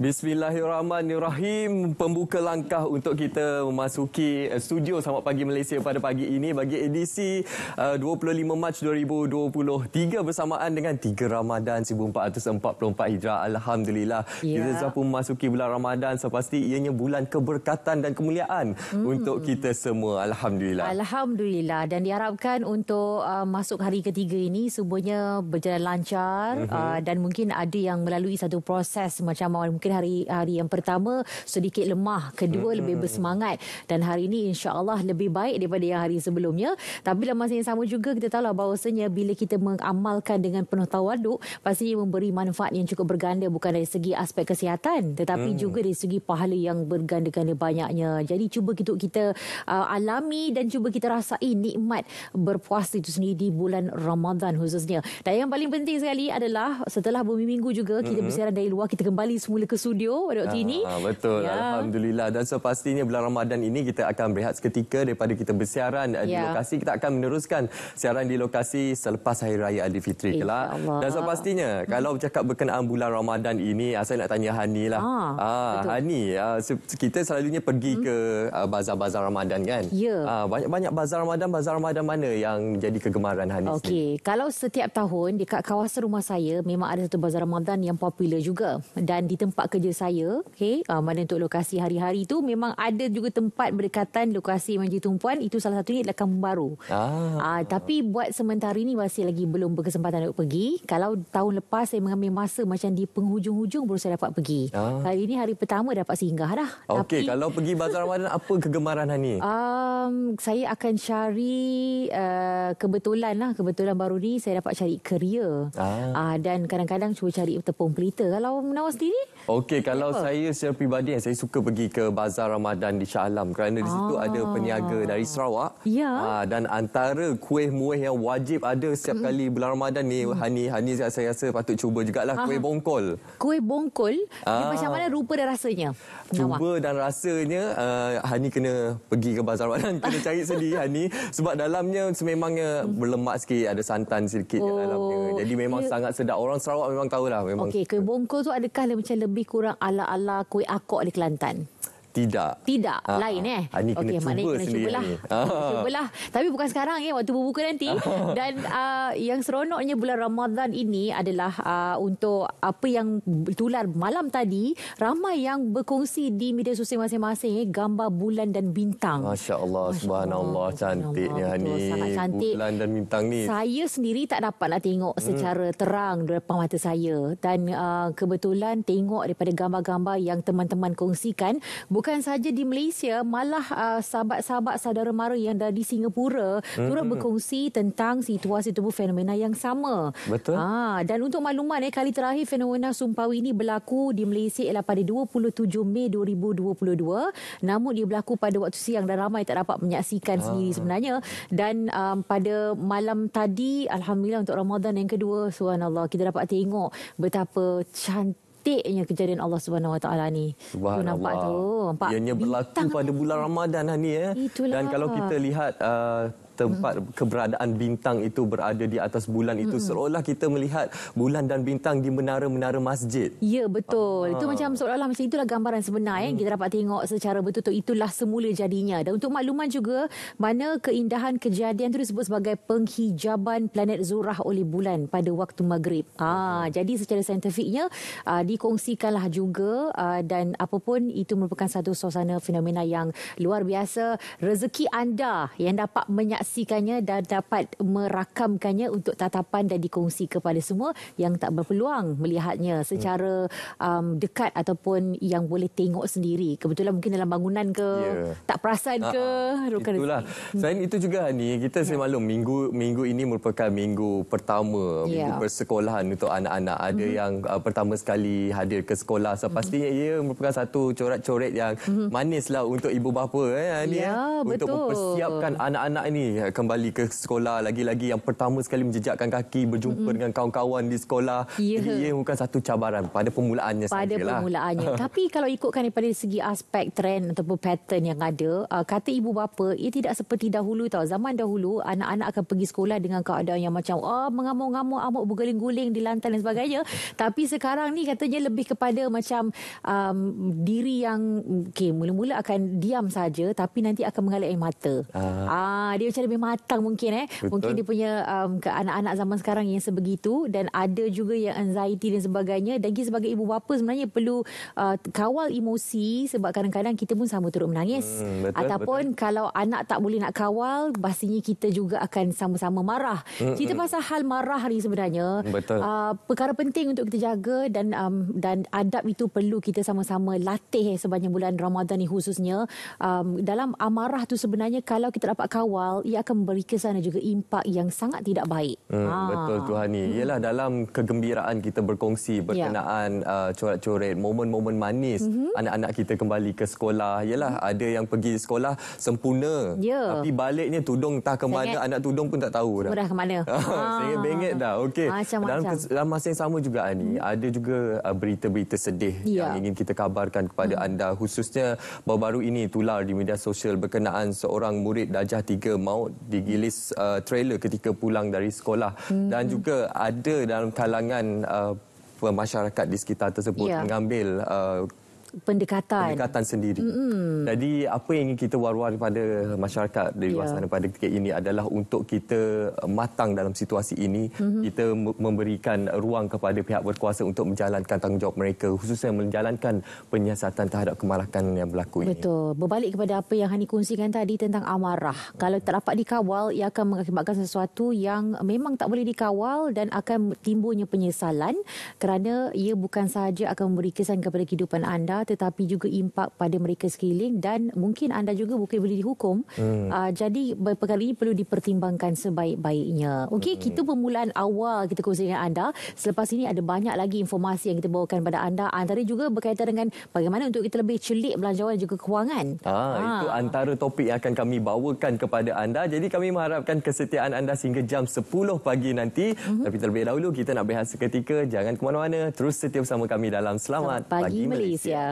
Bismillahirrahmanirrahim. Pembuka langkah untuk kita memasuki eh, studio Selamat Pagi Malaysia pada pagi ini bagi edisi 25 eh, Mac 2023 bersamaan dengan 3 Ramadan 1444 Hijrah. Alhamdulillah. Ya. Kita sudah pun memasuki bulan Ramadan. Sepasti ianya bulan keberkatan dan kemuliaan hmm. untuk kita semua. Alhamdulillah. Alhamdulillah. Dan diharapkan untuk uh, masuk hari ketiga ini semuanya berjalan lancar. Uh-huh. Uh, dan mungkin ada yang melalui satu proses macam orang mungkin hari hari yang pertama sedikit lemah, kedua hmm. lebih bersemangat dan hari ini insya-Allah lebih baik daripada yang hari sebelumnya. Tapi dalam masa yang sama juga kita tahu lah bahawasanya bila kita mengamalkan dengan penuh tawaduk pastinya memberi manfaat yang cukup berganda bukan dari segi aspek kesihatan tetapi hmm. juga dari segi pahala yang berganda-ganda banyaknya. Jadi cuba kita kita uh, alami dan cuba kita rasai nikmat berpuasa itu sendiri di bulan Ramadan khususnya. Dan yang paling penting sekali adalah setelah bumi minggu juga kita bersiaran dari luar kita kembali semula ke studio pada waktu ha, ini. Ah, betul. Ya. Alhamdulillah. Dan so pastinya bulan Ramadan ini kita akan berehat seketika daripada kita bersiaran eh, ya. di lokasi. Kita akan meneruskan siaran di lokasi selepas Hari Raya Aidilfitri kelak. Dan sepastinya hmm. kalau bercakap berkenaan bulan Ramadan ini, ah, saya nak tanya Hani lah. Ha, ha, Hani, kita selalunya pergi hmm. ke bazar-bazar Ramadan kan? Ya. Banyak-banyak bazar Ramadan, bazar Ramadan mana yang jadi kegemaran Hani? Okey, kalau setiap tahun dekat kawasan rumah saya memang ada satu bazar Ramadan yang popular juga dan di tempat tempat kerja saya, okey, uh, ah, mana untuk lokasi hari-hari tu memang ada juga tempat berdekatan lokasi Manji Tumpuan, itu salah satunya adalah Kampung Baru. Ah. Uh, tapi buat sementara ini masih lagi belum berkesempatan nak pergi. Kalau tahun lepas saya mengambil masa macam di penghujung-hujung baru saya dapat pergi. Ah. Hari ini hari pertama dapat singgah dah. Okey, tapi... kalau pergi Bazar Ramadan apa kegemaran Hani? Um, saya akan cari uh, kebetulan lah, kebetulan baru ni saya dapat cari kerja. Ah. Uh, dan kadang-kadang cuba cari tepung pelita. Kalau menawas diri. Okey, kalau apa? saya secara pribadi, saya suka pergi ke Bazar Ramadan di Shah Alam kerana di situ ada ah. peniaga dari Sarawak. Ya. Aa, ah, dan antara kuih-muih yang wajib ada setiap mm. kali bulan Ramadan ni, mm. Hani, Hani saya rasa patut cuba jugalah kuih Aha. bongkol. Kuih bongkol? Aa. Dia ah. macam mana rupa dan rasanya? Cuba Nawa. dan rasanya, uh, Hani kena pergi ke Bazar Ramadan, kena cari sedih Hani. Sebab dalamnya sememangnya mm. berlemak sikit, ada santan sikit oh. dalamnya. Jadi memang yeah. sangat sedap. Orang Sarawak memang tahulah. Memang okay, kuih bongkol tu adakah macam lebih lebih kurang ala-ala kuih akok di Kelantan. Tidak. Tidak. Ha. Lain ah. eh. Ha. Ah, ini kena okay, cuba sendiri. Cubalah. Ha. cubalah. Tapi bukan sekarang eh. Waktu berbuka nanti. Dan uh, yang seronoknya bulan Ramadan ini adalah uh, untuk apa yang tular malam tadi. Ramai yang berkongsi di media sosial masing-masing eh, gambar bulan dan bintang. Masya Allah. Masya subhanallah. Allah, cantiknya Allah, ni. Sangat cantik. Bulan dan bintang ni. Saya sendiri tak dapat nak lah tengok hmm. secara terang depan mata saya. Dan uh, kebetulan tengok daripada gambar-gambar yang teman-teman kongsikan. Bukan bukan saja di Malaysia malah uh, sahabat-sahabat saudara mara yang ada di Singapura hmm. turut berkongsi tentang situasi tubuh fenomena yang sama. Betul. Ha, dan untuk makluman eh, kali terakhir fenomena sumpawi ini berlaku di Malaysia ialah pada 27 Mei 2022 namun dia berlaku pada waktu siang dan ramai tak dapat menyaksikan ha. sendiri sebenarnya dan um, pada malam tadi Alhamdulillah untuk Ramadan yang kedua subhanallah kita dapat tengok betapa cantik cantiknya kejadian Allah Subhanahu Wa Taala ni. Subhanallah. Tu nampak tu. Ianya berlaku pada bulan Ramadan lah ni eh. Dan kalau kita lihat uh, tempat hmm. keberadaan bintang itu berada di atas bulan itu hmm. seolah kita melihat bulan dan bintang di menara-menara masjid. Ya betul. Ah. Itu macam seolah-olah macam itulah gambaran sebenar hmm. yang kita hmm. dapat tengok secara betul betul itulah semula jadinya. Dan untuk makluman juga mana keindahan kejadian itu disebut sebagai penghijaban planet Zuhrah oleh bulan pada waktu maghrib. Ah, jadi secara saintifiknya aa, ah, dikongsikanlah juga aa, ah, dan apapun itu merupakan satu suasana fenomena yang luar biasa rezeki anda yang dapat menyaksikan mengkongsikannya dan dapat merakamkannya untuk tatapan dan dikongsi kepada semua yang tak berpeluang melihatnya secara um, dekat ataupun yang boleh tengok sendiri. Kebetulan mungkin dalam bangunan ke, yeah. tak perasan ke. Uh, itulah. Hmm. Selain itu juga ni kita yeah. saya maklum minggu minggu ini merupakan minggu pertama minggu yeah. persekolahan untuk anak-anak. Ada mm. yang uh, pertama sekali hadir ke sekolah. So, mhm. pastinya mm. ia merupakan satu corak corak yang mm. manislah untuk ibu bapa. Eh, ya, yeah, betul. Untuk mempersiapkan anak-anak ini Eh, kembali ke sekolah lagi-lagi yang pertama sekali menjejakkan kaki berjumpa mm-hmm. dengan kawan-kawan di sekolah yeah. ia bukan satu cabaran pada permulaannya pada sahajalah. permulaannya tapi kalau ikutkan daripada segi aspek trend ataupun pattern yang ada uh, kata ibu bapa ia tidak seperti dahulu tau zaman dahulu anak-anak akan pergi sekolah dengan keadaan yang macam oh, mengamuk-ngamuk amuk berguling-guling di lantai dan sebagainya tapi sekarang ni katanya lebih kepada macam um, diri yang okay, mula-mula akan diam saja tapi nanti akan mengalir air mata uh. Uh, dia macam macam lebih matang mungkin eh. Betul. Mungkin dia punya um, ke anak-anak zaman sekarang yang sebegitu dan ada juga yang anxiety dan sebagainya. Dan kita sebagai ibu bapa sebenarnya perlu uh, kawal emosi sebab kadang-kadang kita pun sama turut menangis. Hmm, betul, Ataupun betul. kalau anak tak boleh nak kawal, pastinya kita juga akan sama-sama marah. kita hmm, hmm. pasal hal marah ni sebenarnya. Betul. Uh, perkara penting untuk kita jaga dan um, dan adab itu perlu kita sama-sama latih eh, sepanjang bulan Ramadan ni khususnya. Um, dalam amarah tu sebenarnya kalau kita dapat kawal ia akan memberi kesan dan juga impak yang sangat tidak baik. Hmm, ah. betul Tuhani. Ialah hmm. dalam kegembiraan kita berkongsi ya. berkenaan ya. uh, coret-coret, momen-momen manis hmm. anak-anak kita kembali ke sekolah. Ialah hmm. ada yang pergi sekolah sempurna. Ya. Tapi baliknya tudung tak ke mana, anak tudung pun tak tahu dah. Sudah ke mana. Sangat ah. bengit dah. Okey. Dalam, dalam masa yang sama juga Ani, hmm. ada juga uh, berita-berita sedih ya. yang ingin kita kabarkan kepada hmm. anda. Khususnya baru-baru ini tular di media sosial berkenaan seorang murid Dajah 3 mau digilis uh, trailer ketika pulang dari sekolah hmm. dan juga ada dalam kalangan uh, masyarakat di sekitar tersebut ya. mengambil uh, pendekatan. Pendekatan sendiri. Mm-hmm. Jadi apa yang ingin kita war-war kepada masyarakat di luar yeah. sana pada ketika ini adalah untuk kita matang dalam situasi ini, mm-hmm. kita memberikan ruang kepada pihak berkuasa untuk menjalankan tanggungjawab mereka khususnya menjalankan penyiasatan terhadap kemalakan yang berlaku ini. Betul. Berbalik kepada apa yang Hani kongsikan tadi tentang amarah. Mm-hmm. Kalau tak dapat dikawal, ia akan mengakibatkan sesuatu yang memang tak boleh dikawal dan akan timbulnya penyesalan kerana ia bukan sahaja akan memberi kesan kepada kehidupan anda tetapi juga impak pada mereka sekeliling dan mungkin anda juga mungkin boleh dihukum. Hmm. Uh, jadi perkara ini perlu dipertimbangkan sebaik-baiknya. Okey, hmm. itu permulaan awal kita kongsikan dengan anda. Selepas ini ada banyak lagi informasi yang kita bawakan kepada anda antara juga berkaitan dengan bagaimana untuk kita lebih celik belanjawan juga kewangan. Ah, ha. itu antara topik yang akan kami bawakan kepada anda. Jadi kami mengharapkan kesetiaan anda sehingga jam 10 pagi nanti. Hmm. Tapi terlebih dahulu kita nak berehat seketika. Jangan ke mana-mana. Terus setia bersama kami dalam Selamat, Selamat pagi, pagi Malaysia. Malaysia.